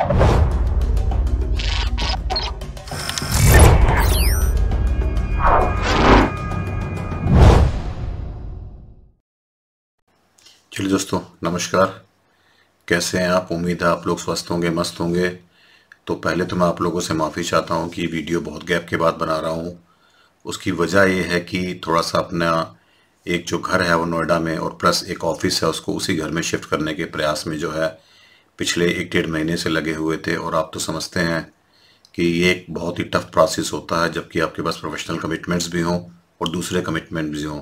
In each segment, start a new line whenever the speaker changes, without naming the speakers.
चलिए दोस्तों नमस्कार कैसे हैं आप उम्मीद है आप लोग स्वस्थ होंगे मस्त होंगे तो पहले तो मैं आप लोगों से माफ़ी चाहता हूं कि वीडियो बहुत गैप के बाद बना रहा हूं उसकी वजह यह है कि थोड़ा सा अपना एक जो घर है वो नोएडा में और प्लस एक ऑफिस है उसको उसी घर में शिफ्ट करने के प्रयास में जो है पिछले एक डेढ़ महीने से लगे हुए थे और आप तो समझते हैं कि ये एक बहुत ही टफ प्रोसेस होता है जबकि आपके पास प्रोफेशनल कमिटमेंट्स भी हों और दूसरे कमिटमेंट भी हों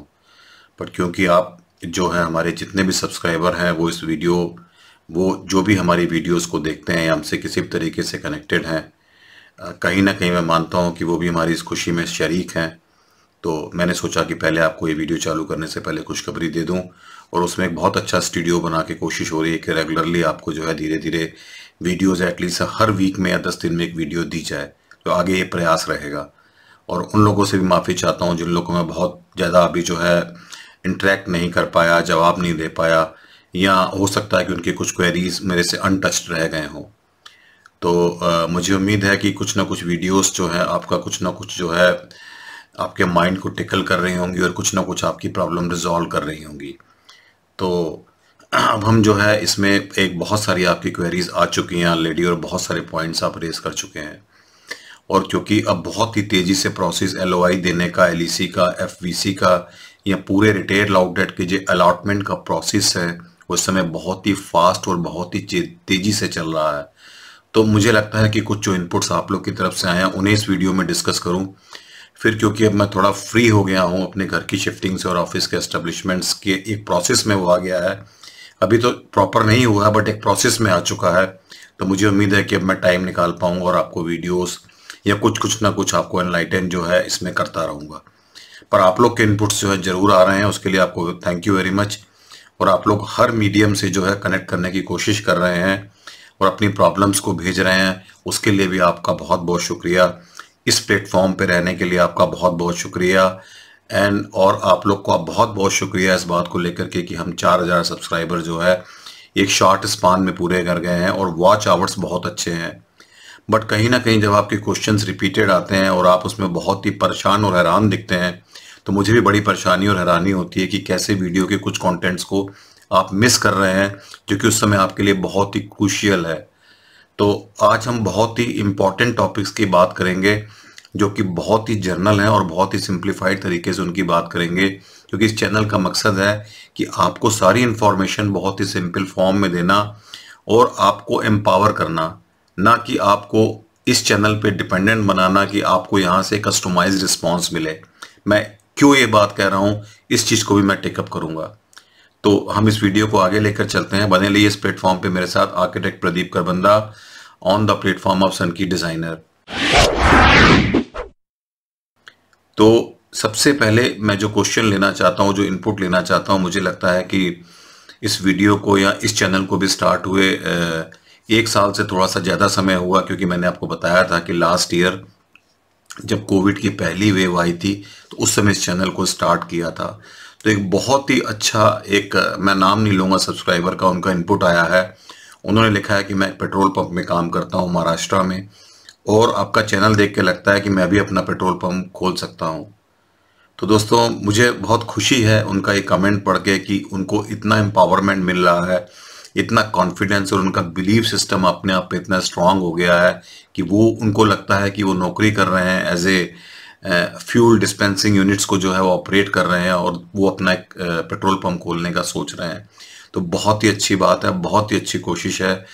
बट क्योंकि आप जो हैं हमारे जितने भी सब्सक्राइबर हैं वो इस वीडियो वो जो भी हमारी वीडियोस को देखते हैं या हमसे किसी भी तरीके से कनेक्टेड हैं कहीं ना कहीं मैं मानता हूँ कि वो भी हमारी इस खुशी में शरीक हैं तो मैंने सोचा कि पहले आपको ये वीडियो चालू करने से पहले खुशखबरी दे दूँ और उसमें एक बहुत अच्छा स्टूडियो बना के कोशिश हो रही है कि रेगुलरली आपको जो है धीरे धीरे वीडियोज़ एटलीस्ट हर वीक में या दस दिन में एक वीडियो दी जाए तो आगे ये प्रयास रहेगा और उन लोगों से भी माफ़ी चाहता हूँ जिन लोगों में बहुत ज़्यादा अभी जो है इंट्रैक्ट नहीं कर पाया जवाब नहीं दे पाया या हो सकता है कि उनकी कुछ क्वेरीज मेरे से अनटच्ड रह गए हों तो आ, मुझे उम्मीद है कि कुछ ना कुछ वीडियोस जो है आपका कुछ ना कुछ जो है आपके माइंड को टिकल कर रही होंगी और कुछ ना कुछ आपकी प्रॉब्लम रिजॉल्व कर रही होंगी तो अब हम जो है इसमें एक बहुत सारी आपकी क्वेरीज आ चुकी हैं ऑलरेडी और बहुत सारे पॉइंट्स आप रेस कर चुके हैं और क्योंकि अब बहुत ही तेज़ी से प्रोसेस एलओआई देने का एलईसी e का एफवीसी का या पूरे रिटेल आउटलेट के जो अलाटमेंट का प्रोसेस है उस समय बहुत ही फास्ट और बहुत ही तेज़ी से चल रहा है तो मुझे लगता है कि कुछ जो इनपुट्स आप लोग की तरफ से आए हैं उन्हें इस वीडियो में डिस्कस करूं फिर क्योंकि अब मैं थोड़ा फ्री हो गया हूँ अपने घर की शिफ्टिंग से और ऑफिस के एस्टेब्लिशमेंट्स के एक प्रोसेस में वो आ गया है अभी तो प्रॉपर नहीं हुआ बट एक प्रोसेस में आ चुका है तो मुझे उम्मीद है कि अब मैं टाइम निकाल पाऊंगा और आपको वीडियोस या कुछ कुछ ना कुछ आपको एनलाइटन जो है इसमें करता रहूँगा पर आप लोग के इनपुट्स जो है ज़रूर आ रहे हैं उसके लिए आपको थैंक यू वेरी मच और आप लोग हर मीडियम से जो है कनेक्ट करने की कोशिश कर रहे हैं और अपनी प्रॉब्लम्स को भेज रहे हैं उसके लिए भी आपका बहुत बहुत शुक्रिया इस प्लेटफॉर्म पे रहने के लिए आपका बहुत बहुत शुक्रिया एंड और आप लोग को आप बहुत बहुत शुक्रिया इस बात को लेकर के कि हम 4000 सब्सक्राइबर जो है एक शॉर्ट स्पान में पूरे कर गए हैं और वॉच आवर्स बहुत अच्छे हैं बट कहीं ना कहीं जब आपके क्वेश्चंस रिपीटेड आते हैं और आप उसमें बहुत ही परेशान और हैरान दिखते हैं तो मुझे भी बड़ी परेशानी और हैरानी होती है कि कैसे वीडियो के कुछ कॉन्टेंट्स को आप मिस कर रहे हैं जो कि उस समय आपके लिए बहुत ही क्रूशियल है तो आज हम बहुत ही इम्पॉर्टेंट टॉपिक्स की बात करेंगे जो कि बहुत ही जर्नल हैं और बहुत ही सिंप्लीफाइड तरीके से उनकी बात करेंगे क्योंकि इस चैनल का मकसद है कि आपको सारी इन्फॉर्मेशन बहुत ही सिंपल फॉर्म में देना और आपको एम्पावर करना ना कि आपको इस चैनल पे डिपेंडेंट बनाना कि आपको यहाँ से कस्टमाइज रिस्पॉन्स मिले मैं क्यों ये बात कह रहा हूँ इस चीज़ को भी मैं टेकअप करूँगा तो हम इस वीडियो को आगे लेकर चलते हैं बने लिए इस प्लेटफॉर्म पे मेरे साथ architect Pradeep Karbanda on the platform of sun की डिजाइनर तो सबसे पहले मैं जो क्वेश्चन लेना चाहता हूँ जो इनपुट लेना चाहता हूँ मुझे लगता है कि इस वीडियो को या इस चैनल को भी स्टार्ट हुए एक साल से थोड़ा सा ज़्यादा समय हुआ क्योंकि मैंने आपको बताया था कि लास्ट ईयर जब कोविड की पहली वेव आई थी तो उस समय इस चैनल को स्टार्ट किया था तो एक बहुत ही अच्छा एक मैं नाम नहीं लूंगा सब्सक्राइबर का उनका इनपुट आया है उन्होंने लिखा है कि मैं पेट्रोल पंप में काम करता हूँ महाराष्ट्र में और आपका चैनल देख के लगता है कि मैं भी अपना पेट्रोल पंप खोल सकता हूँ तो दोस्तों मुझे बहुत खुशी है उनका ये कमेंट पढ़ के कि उनको इतना एम्पावरमेंट मिल रहा है इतना कॉन्फिडेंस और उनका बिलीव सिस्टम अपने आप पे इतना स्ट्रांग हो गया है कि वो उनको लगता है कि वो नौकरी कर रहे हैं as a fuel dispensing units को जो है वो ऑपरेट कर रहे हैं और वो अपना एक पेट्रोल पंप खोलने का सोच रहे हैं तो बहुत ही अच्छी बात है बहुत ही अच्छी कोशिश है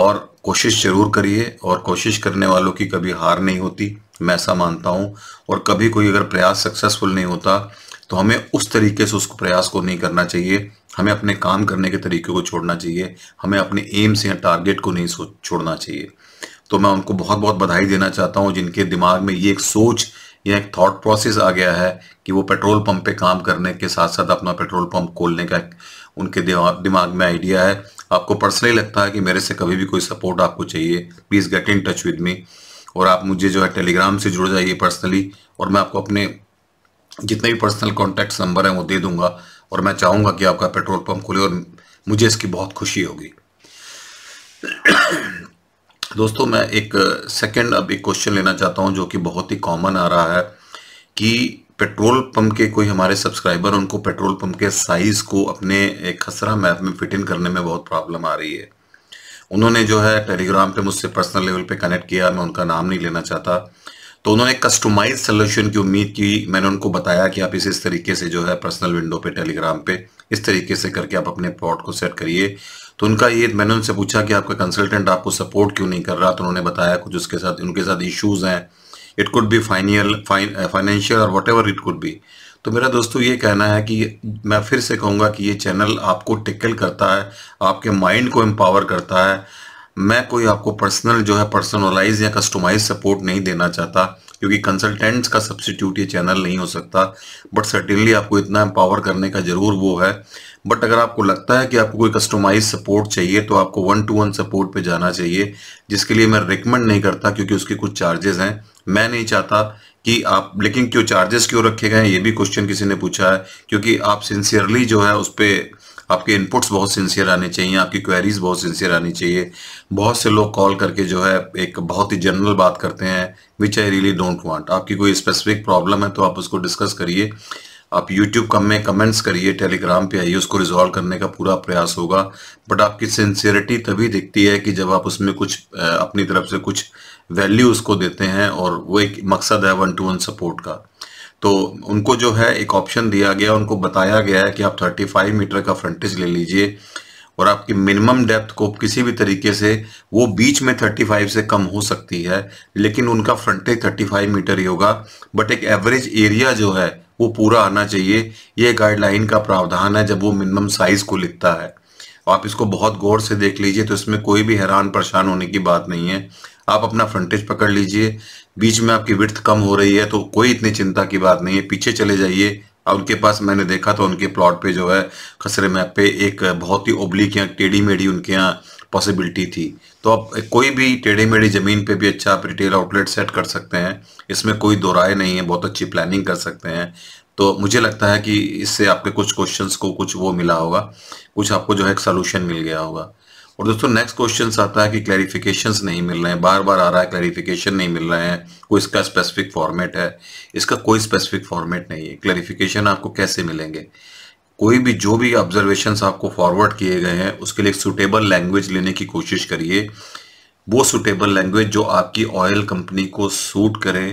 और कोशिश जरूर करिए और कोशिश करने वालों की कभी हार नहीं होती मैं ऐसा मानता हूँ और कभी कोई अगर प्रयास सक्सेसफुल नहीं होता तो हमें उस तरीके से उस प्रयास को नहीं करना चाहिए हमें अपने काम करने के तरीके को छोड़ना चाहिए हमें अपने एम्स या टारगेट को नहीं छोड़ना चाहिए तो मैं उनको बहुत बहुत बधाई देना चाहता हूँ जिनके दिमाग में ये एक सोच या एक थॉट प्रोसेस आ गया है कि वो पेट्रोल पंप पे काम करने के साथ साथ अपना पेट्रोल पंप खोलने का उनके दिमाग में आइडिया है आपको पर्सनली लगता है कि मेरे से कभी भी कोई सपोर्ट आपको चाहिए please get in touch with me और आप मुझे जो है टेलीग्राम से जुड़ जाइए पर्सनली और मैं आपको अपने जितने भी पर्सनल कॉन्टैक्ट नंबर हैं वो दे दूंगा और मैं चाहूँगा कि आपका पेट्रोल पम्प खुले और मुझे इसकी बहुत खुशी होगी दोस्तों मैं एक सेकंड अब एक क्वेश्चन लेना चाहता हूं जो कि बहुत ही कॉमन आ रहा है कि पेट्रोल पंप के कोई हमारे सब्सक्राइबर उनको पेट्रोल पंप के साइज को अपने एक खसरा मैप में फिट इन करने में बहुत प्रॉब्लम आ रही है उन्होंने जो है टेलीग्राम पे मुझसे पर्सनल लेवल पे कनेक्ट किया मैं उनका नाम नहीं लेना चाहता तो उन्होंने कस्टमाइज सोल्यूशन की उम्मीद की मैंने उनको बताया कि आप इसे इस तरीके से जो है पर्सनल विंडो पे टेलीग्राम पे इस तरीके से करके आप अपने पॉट को सेट करिए तो उनका ये मैंने उनसे पूछा कि आपका कंसल्टेंट आपको सपोर्ट क्यों नहीं कर रहा तो उन्होंने बताया कुछ उसके साथ उनके साथ इश्यूज हैं it could be financial financial और whatever it could be तो मेरा दोस्तों ये कहना है कि मैं फिर से कहूँगा कि ये चैनल आपको टिकल करता है आपके माइंड को एम्पावर करता है मैं कोई आपको पर्सनल जो है पर्सनलाइज या कस्टमाइज सपोर्ट नहीं देना चाहता क्योंकि कंसल्टेंट्स का सब्सटीट्यूट ये चैनल नहीं हो सकता बट सर्टेनली आपको इतना एम्पावर करने का जरूर वो है बट अगर आपको लगता है कि आपको कोई कस्टमाइज सपोर्ट चाहिए तो आपको वन टू वन सपोर्ट पे जाना चाहिए जिसके लिए मैं रिकमेंड नहीं करता क्योंकि उसके कुछ चार्जेस हैं मैं नहीं चाहता कि आप लेकिन क्यों चार्जेस क्यों रखे गए हैं ये भी क्वेश्चन किसी ने पूछा है क्योंकि आप सिंसियरली जो है उस पर आपके इनपुट्स बहुत सिंसियर आने चाहिए आपकी क्वेरीज बहुत सिंसियर आनी चाहिए बहुत से लोग कॉल करके जो है एक बहुत ही जनरल बात करते हैं which I really don't want आपकी कोई स्पेसिफिक प्रॉब्लम है तो आप उसको डिस्कस करिए आप यूट्यूब कम में कमेंट्स करिए टेलीग्राम पे आइए उसको रिजॉल्व करने का पूरा प्रयास होगा बट आपकी सिंसियरिटी तभी दिखती है कि जब आप उसमें कुछ अपनी तरफ से कुछ वैल्यू उसको देते हैं और वो एक मकसद है वन टू वन सपोर्ट का तो उनको जो है एक ऑप्शन दिया गया उनको बताया गया है कि आप 35 मीटर का फ्रंटेज ले लीजिए और आपकी मिनिमम डेप्थ को किसी भी तरीके से वो बीच में 35 से कम हो सकती है लेकिन उनका फ्रंटेज 35 मीटर ही होगा बट एक एवरेज एरिया जो है वो पूरा आना चाहिए ये गाइडलाइन का प्रावधान है जब वो मिनिमम साइज को लिखता है आप इसको बहुत गौर से देख लीजिए तो इसमें कोई भी हैरान परेशान होने की बात नहीं है आप अपना फ्रंटेज पकड़ लीजिए बीच में आपकी विर्थ कम हो रही है तो कोई इतनी चिंता की बात नहीं है पीछे चले जाइए और उनके पास मैंने देखा तो उनके प्लॉट पे जो है खसरे मैप पे एक बहुत ही ओब्लिक या टेढ़ी मेढ़ी उनके यहाँ पॉसिबिलिटी थी तो आप कोई भी टेढ़ी मेढ़ी ज़मीन पे भी अच्छा आप रिटेल आउटलेट सेट कर सकते हैं इसमें कोई दो राय नहीं है बहुत अच्छी प्लानिंग कर सकते हैं तो मुझे लगता है कि इससे आपके कुछ क्वेश्चन को कुछ वो मिला होगा कुछ आपको जो है एक सोल्यूशन मिल गया होगा और दोस्तों नेक्स्ट क्वेश्चन आता है कि क्लैरिफिकेशन नहीं मिल रहे हैं बार बार आ रहा है क्लैरिफिकेशन नहीं मिल रहे हैं कोई इसका स्पेसिफिक फॉर्मेट है इसका कोई स्पेसिफिक फॉर्मेट नहीं है क्लैरिफिकेशन आपको कैसे मिलेंगे कोई भी जो भी ऑब्जर्वेशन आपको फॉरवर्ड किए गए हैं उसके लिए सुटेबल लैंग्वेज लेने की कोशिश करिए वो सुटेबल लैंग्वेज जो आपकी ऑयल कंपनी को सूट करे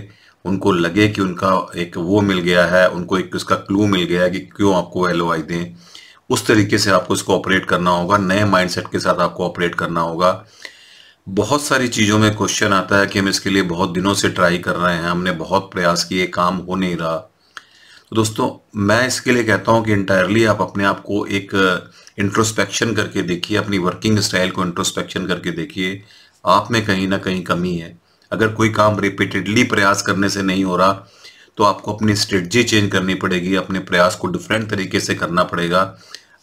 उनको लगे कि उनका एक वो मिल गया है उनको एक उसका क्लू मिल गया है कि क्यों आपको एलओआई दें उस तरीके से आपको इसको ऑपरेट करना होगा नए माइंडसेट के साथ आपको ऑपरेट करना होगा बहुत सारी चीज़ों में क्वेश्चन आता है कि हम इसके लिए बहुत दिनों से ट्राई कर रहे हैं हमने बहुत प्रयास किए काम हो नहीं रहा तो दोस्तों मैं इसके लिए कहता हूं कि इंटायरली आप अपने आप को एक इंट्रोस्पेक्शन uh, करके देखिए अपनी वर्किंग स्टाइल को इंट्रोस्पेक्शन करके देखिए आप में कहीं ना कहीं कमी है अगर कोई काम रिपीटेडली प्रयास करने से नहीं हो रहा तो आपको अपनी स्ट्रेटजी चेंज करनी पड़ेगी अपने प्रयास को डिफरेंट तरीके से करना पड़ेगा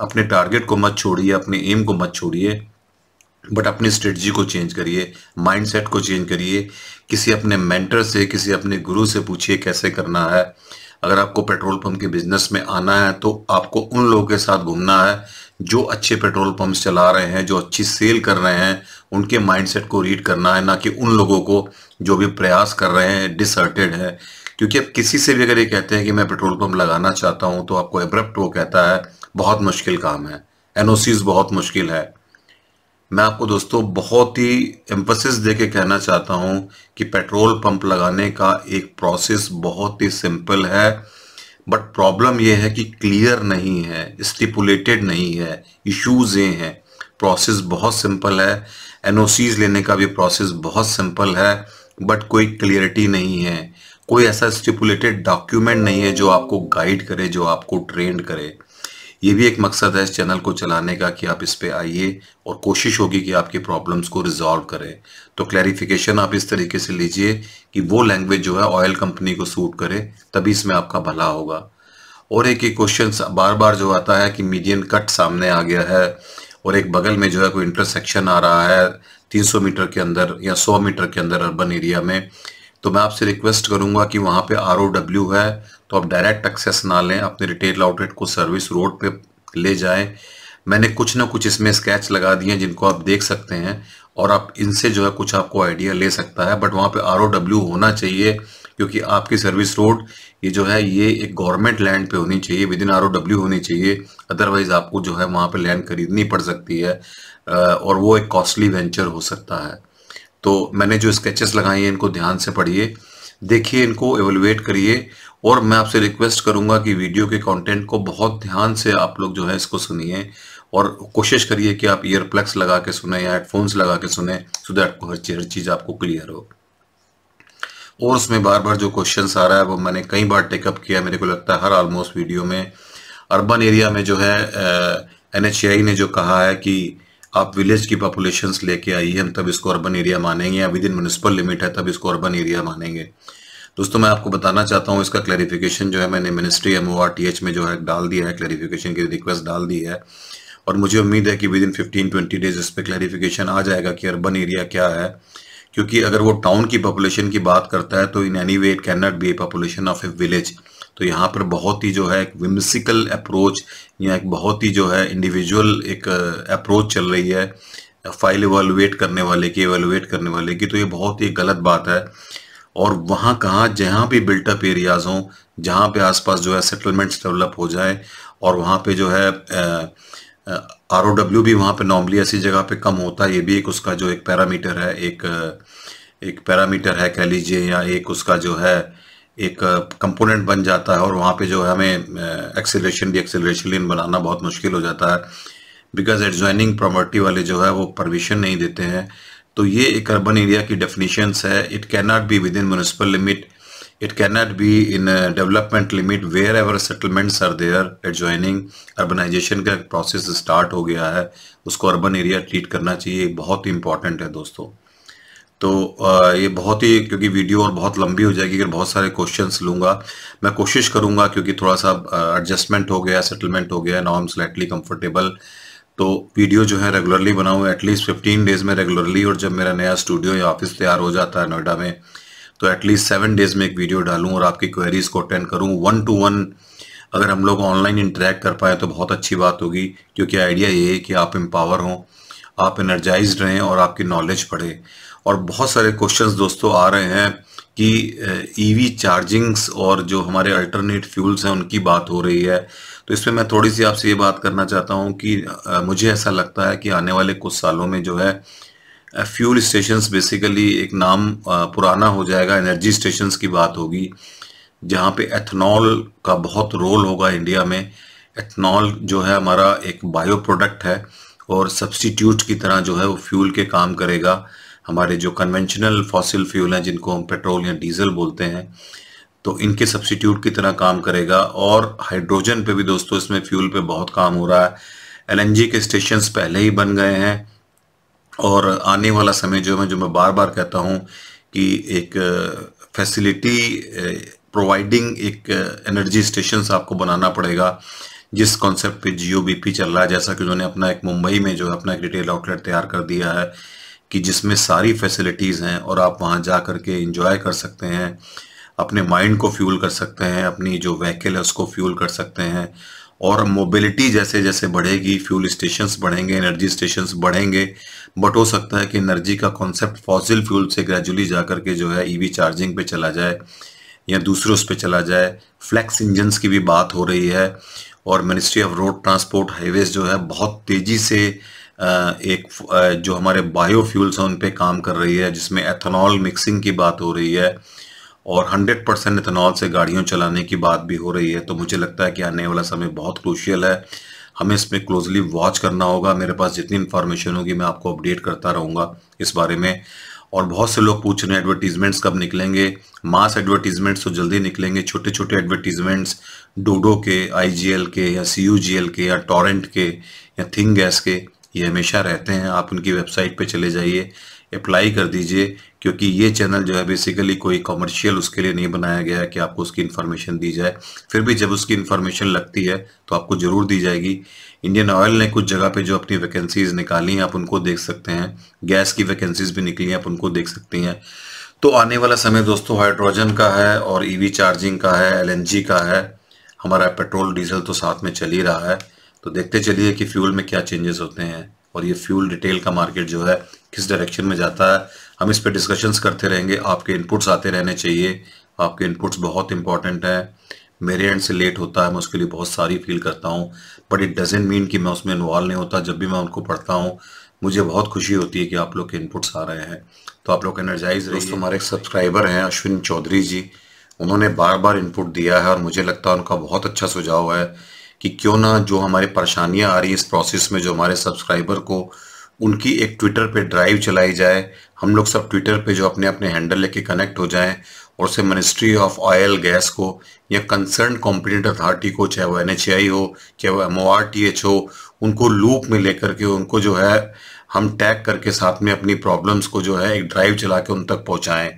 अपने टारगेट को मत छोड़िए अपने एम को मत छोड़िए बट अपनी स्ट्रेटजी को चेंज करिए माइंडसेट को चेंज करिए किसी अपने मेंटर से किसी अपने गुरु से पूछिए कैसे करना है अगर आपको पेट्रोल पंप के बिजनेस में आना है तो आपको उन लोगों के साथ घूमना है जो अच्छे पेट्रोल पंप चला रहे हैं जो अच्छी सेल कर रहे हैं उनके माइंडसेट को रीड करना है ना कि उन लोगों को जो भी प्रयास कर रहे हैं डिसर्टेड है क्योंकि आप किसी से भी अगर ये कहते हैं कि मैं पेट्रोल पंप लगाना चाहता हूँ तो आपको एब्रप्ट वो कहता है बहुत मुश्किल काम है एनओसीज बहुत मुश्किल है मैं आपको दोस्तों बहुत ही एम्फोसिस दे के कहना चाहता हूँ कि पेट्रोल पंप लगाने का एक प्रोसेस बहुत ही सिंपल है बट प्रॉब्लम यह है कि क्लियर नहीं है स्टिपुलेटेड नहीं है इश्यूज ये हैं प्रोसेस बहुत सिंपल है एनओसीज लेने का भी प्रोसेस बहुत सिंपल है बट कोई क्लियरिटी नहीं है कोई ऐसा स्टिपुलेटेड डॉक्यूमेंट नहीं है जो आपको गाइड करे जो आपको ट्रेंड करे ये भी एक मकसद है इस चैनल को चलाने का कि आप इस पर आइए और कोशिश होगी कि आपकी प्रॉब्लम्स को रिजॉल्व करें तो क्लैरिफिकेशन आप इस तरीके से लीजिए कि वो लैंग्वेज जो है ऑयल कंपनी को सूट करे तभी इसमें आपका भला होगा और एक ही क्वेश्चन बार बार जो आता है कि मीडियन कट सामने आ गया है और एक बगल में जो है कोई इंटरसेक्शन आ रहा है 300 मीटर के अंदर या 100 मीटर के अंदर अर्बन एरिया में तो मैं आपसे रिक्वेस्ट करूंगा कि वहाँ पे आर है तो आप डायरेक्ट एक्सेस ना लें अपने रिटेल आउटलेट को सर्विस रोड पे ले जाएं मैंने कुछ ना कुछ इसमें स्केच लगा दिए जिनको आप देख सकते हैं और आप इनसे जो है कुछ आपको आइडिया ले सकता है बट वहाँ पे आर होना चाहिए क्योंकि आपकी सर्विस रोड ये जो है ये एक गवर्नमेंट लैंड पे होनी चाहिए विद इन आर होनी चाहिए अदरवाइज आपको जो है वहाँ पे लैंड खरीदनी पड़ सकती है और वो एक कॉस्टली वेंचर हो सकता है तो मैंने जो स्केचेस लगाए हैं इनको ध्यान से पढ़िए देखिए इनको एवेलुएट करिए और मैं आपसे रिक्वेस्ट करूंगा कि वीडियो के कंटेंट को बहुत ध्यान से आप लोग जो है इसको सुनिए और कोशिश करिए कि आप ईयर लगा के सुने या हेडफोन्स लगा के सुने सो दैट हर चीज़ चीज़ आपको क्लियर हो और उसमें बार बार जो क्वेश्चन आ रहा है वो मैंने कई बार टेकअप किया मेरे को लगता है हर ऑलमोस्ट वीडियो में अर्बन एरिया में जो है एन ने जो कहा है कि आप विलेज की पॉपुलेशन लेके आई हम तब इसको अर्बन एरिया मानेंगे या विद इन म्यूनसिपल लिमिट है तब इसको अर्बन एरिया मानेंगे दोस्तों मैं आपको बताना चाहता हूँ इसका क्लैरिफिकेशन जो है मैंने ministry M O R T H में जो है डाल दिया है क्लैरिफिकेशन की रिक्वेस्ट डाल दी है और मुझे उम्मीद है कि within fifteen twenty days इस पर क्लैरिफिकेशन आ जाएगा कि अर्बन एरिया क्या है क्योंकि अगर वो टाउन की पॉपुलेशन की बात करता है तो in any way it can not be a population of a village तो यहाँ पर बहुत ही जो है एक विमसिकल अप्रोच या एक बहुत ही जो है इंडिविजुअल एक अप्रोच uh, चल रही है फाइल uh, एवेलुएट करने वाले की एवेलुएट करने वाले की तो ये बहुत ही गलत बात है और वहाँ कहाँ जहाँ भी बिल्टअप एरियाज हों जहाँ पे आसपास जो है सेटलमेंट्स डेवलप हो जाए और वहाँ पे जो है आर ओ डब्ल्यू भी वहाँ पे नॉर्मली ऐसी जगह पे कम होता है ये भी एक उसका जो एक पैरामीटर है एक uh, एक पैरामीटर है कह लीजिए या एक उसका जो है एक कंपोनेंट बन जाता है और वहाँ पे जो है हमें एक्सेलेशन डी एक्सेलेशन लेन बनाना बहुत मुश्किल हो जाता है बिकॉज एडजॉइनिंग प्रॉपर्टी वाले जो है वो परमिशन नहीं देते हैं तो ये एक अर्बन एरिया की डेफिनेशंस है it can not be within municipal limit it it be in development limit wherever wherever are there at joining urbanization का प्रोसेस स्टार्ट हो गया है उसको अर्बन एरिया ट्रीट करना चाहिए बहुत इंपॉर्टेंट है दोस्तों तो ये बहुत ही क्योंकि वीडियो और बहुत लंबी हो जाएगी अगर बहुत सारे क्वेश्चंस लूंगा मैं कोशिश करूँगा क्योंकि थोड़ा सा एडजस्टमेंट हो गया सेटलमेंट हो गया नाउ स्लाइटली कंफर्टेबल तो वीडियो जो है रेगुलरली बनाऊँ एटलीस्ट फिफ्टीन डेज में रेगुलरली और जब मेरा नया स्टूडियो या ऑफिस तैयार हो जाता है नोएडा में तो एटलीस्ट सेवन डेज में एक वीडियो डालूँ और आपकी क्वेरीज को अटेंड करूँ वन टू वन अगर हम लोग ऑनलाइन इंटरेक्ट कर पाए तो बहुत अच्छी बात होगी क्योंकि आइडिया ये है कि आप एम्पावर हों आप एनर्जाइज रहें और आपकी नॉलेज बढ़े और बहुत सारे क्वेश्चंस दोस्तों आ रहे हैं कि ईवी चार्जिंग्स e और जो हमारे अल्टरनेट फ्यूल्स हैं उनकी बात हो रही है तो इसमें मैं थोड़ी सी आपसे ये बात करना चाहता हूँ कि मुझे ऐसा लगता है कि आने वाले कुछ सालों में जो है फ्यूल स्टेशंस बेसिकली एक नाम पुराना हो जाएगा एनर्जी स्टेशंस की बात होगी जहाँ पे एथनॉल का बहुत रोल होगा इंडिया में एथनॉल जो है हमारा एक बायो प्रोडक्ट है और सब्सटीट्यूट की तरह जो है वो फ्यूल के काम करेगा हमारे जो कन्वेंशनल फॉसिल फ्यूल हैं जिनको हम पेट्रोल या डीजल बोलते हैं तो इनके सब्सिट्यूट की तरह काम करेगा और हाइड्रोजन पे भी दोस्तों इसमें फ्यूल पे बहुत काम हो रहा है एलएनजी के स्टेशंस पहले ही बन गए हैं और आने वाला समय जो है जो मैं बार बार कहता हूँ कि एक फैसिलिटी uh, प्रोवाइडिंग uh, एक एनर्जी uh, स्टेशंस आपको बनाना पड़ेगा जिस कॉन्सेप्ट पे जियो बीपी चल रहा है जैसा कि उन्होंने अपना एक मुंबई में जो है अपना एक रिटेल आउटलेट तैयार कर दिया है कि जिसमें सारी फैसिलिटीज़ हैं और आप वहाँ जा कर के इंजॉय कर सकते हैं अपने माइंड को फ्यूल कर सकते हैं अपनी जो व्हीकल है उसको फ्यूल कर सकते हैं और मोबिलिटी जैसे जैसे बढ़ेगी फ्यूल स्टेशंस बढ़ेंगे एनर्जी स्टेशंस बढ़ेंगे बट हो सकता है कि एनर्जी का कॉन्सेप्ट फॉसिल फ्यूल से ग्रेजुअली जा कर के जो है ईवी चार्जिंग पे चला जाए या दूसरे उस पर चला जाए फ्लैक्स इंजन्स की भी बात हो रही है और ministry of road transport highways जो है बहुत तेज़ी से एक जो हमारे बायोफ्यूल्स हैं उन पे काम कर रही है जिसमें एथेनॉल मिक्सिंग की बात हो रही है और 100 परसेंट इथेनॉल से गाड़ियों चलाने की बात भी हो रही है तो मुझे लगता है कि आने वाला समय बहुत क्रूशियल है हमें इसमें क्लोजली वॉच करना होगा मेरे पास जितनी इन्फॉर्मेशन होगी मैं आपको अपडेट करता रहूँगा इस बारे में और बहुत से लोग पूछ रहे हैं एडवर्टीजमेंट्स कब निकलेंगे मास एडवर्टीजमेंट्स तो जल्दी निकलेंगे छोटे छोटे एडवर्टीजमेंट्स डोडो के आईजीएल के या सीयूजीएल के या टॉरेंट के या थिंग गैस के ये हमेशा रहते हैं आप उनकी वेबसाइट पे चले जाइए अप्लाई कर दीजिए क्योंकि ये चैनल जो है बेसिकली कोई कॉमर्शियल उसके लिए नहीं बनाया गया है कि आपको उसकी इन्फॉर्मेशन दी जाए फिर भी जब उसकी इन्फॉर्मेशन लगती है तो आपको ज़रूर दी जाएगी इंडियन ऑयल ने कुछ जगह पे जो अपनी वैकेंसीज निकाली हैं आप उनको देख सकते हैं गैस की वैकेंसीज भी निकली हैं आप उनको देख सकती हैं तो आने वाला समय दोस्तों हाइड्रोजन का है और ई चार्जिंग का है एल का है हमारा पेट्रोल डीजल तो साथ में चल ही रहा है तो देखते चलिए कि फ्यूल में क्या चेंजेस होते हैं और ये फ्यूल डिटेल का मार्केट जो है किस डायरेक्शन में जाता है हम इस पर डिस्कशंस करते रहेंगे आपके इनपुट्स आते रहने चाहिए आपके इनपुट्स बहुत इंपॉर्टेंट हैं मेरे एंड से लेट होता है मैं उसके लिए बहुत सारी फील करता हूँ बट इट डजेंट मीन कि मैं उसमें इन्वॉल्व नहीं होता जब भी मैं उनको पढ़ता हूँ मुझे बहुत खुशी होती है कि आप लोग के इनपुट्स आ रहे हैं तो आप लोग एनर्जाइज दोस्तों हमारे एक सब्सक्राइबर हैं अश्विन चौधरी जी उन्होंने बार बार इनपुट दिया है और मुझे लगता है उनका बहुत अच्छा सुझाव है कि क्यों ना जो हमारे परेशानियां आ रही इस प्रोसेस में जो हमारे सब्सक्राइबर को उनकी एक ट्विटर पे ड्राइव चलाई जाए हम लोग सब ट्विटर पे जो अपने अपने हैंडल लेके कनेक्ट हो जाएं और उसे मिनिस्ट्री ऑफ ऑयल गैस को या कंसर्न कॉम्पिटेंट अथॉरिटी को चाहे वो एन हो चाहे वो एम हो उनको लूप में लेकर के उनको जो है हम टैग करके साथ में अपनी प्रॉब्लम्स को जो है एक ड्राइव चला के उन तक पहुँचाएँ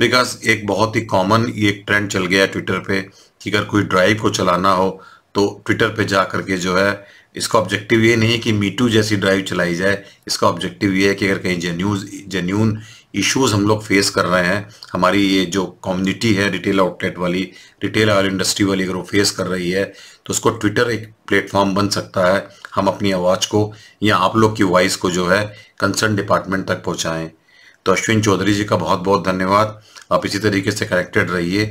बिकॉज एक बहुत ही कॉमन ये एक ट्रेंड चल गया ट्विटर पर कि अगर कोई ड्राइव को चलाना हो तो ट्विटर पे जा कर के जो है इसका ऑब्जेक्टिव ये नहीं है कि मीटू जैसी ड्राइव चलाई जाए इसका ऑब्जेक्टिव ये है कि अगर कहीं जेन्यूज जेन्यून इश्यूज हम लोग फेस कर रहे हैं हमारी ये जो कम्युनिटी है रिटेल आउटलेट वाली रिटेल और इंडस्ट्री वाली अगर वो फेस कर रही है तो उसको ट्विटर एक प्लेटफॉर्म बन सकता है हम अपनी आवाज़ को या आप लोग की वॉइस को जो है कंसर्न डिपार्टमेंट तक पहुँचाएँ तो अश्विन चौधरी जी का बहुत बहुत धन्यवाद आप इसी तरीके से कनेक्टेड रहिए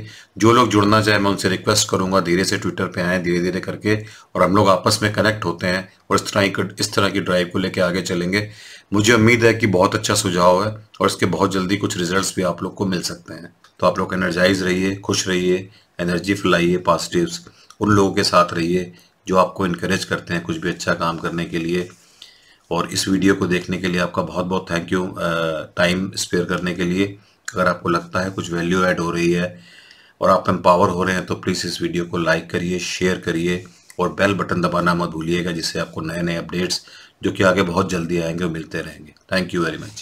जो लोग जुड़ना चाहें मैं उनसे रिक्वेस्ट करूंगा धीरे से ट्विटर पे आए धीरे धीरे करके और हम लोग आपस में कनेक्ट होते हैं और इस तरह की इस तरह की ड्राइव को लेकर आगे चलेंगे मुझे उम्मीद है कि बहुत अच्छा सुझाव है और इसके बहुत जल्दी कुछ रिजल्ट भी आप लोग को मिल सकते हैं तो आप लोग एनर्जाइज रहिए खुश रहिए एनर्जी फैलाइए पॉजिटिव उन लोगों के साथ रहिए जो आपको इनक्रेज करते हैं कुछ भी अच्छा काम करने के लिए और इस वीडियो को देखने के लिए आपका बहुत बहुत थैंक यू टाइम स्पेयर करने के लिए अगर आपको लगता है कुछ वैल्यू ऐड हो रही है और आप एम्पावर हो रहे हैं तो प्लीज़ इस वीडियो को लाइक करिए शेयर करिए और बेल बटन दबाना मत भूलिएगा जिससे आपको नए नए अपडेट्स जो कि आगे बहुत जल्दी आएंगे और मिलते रहेंगे थैंक यू वेरी मच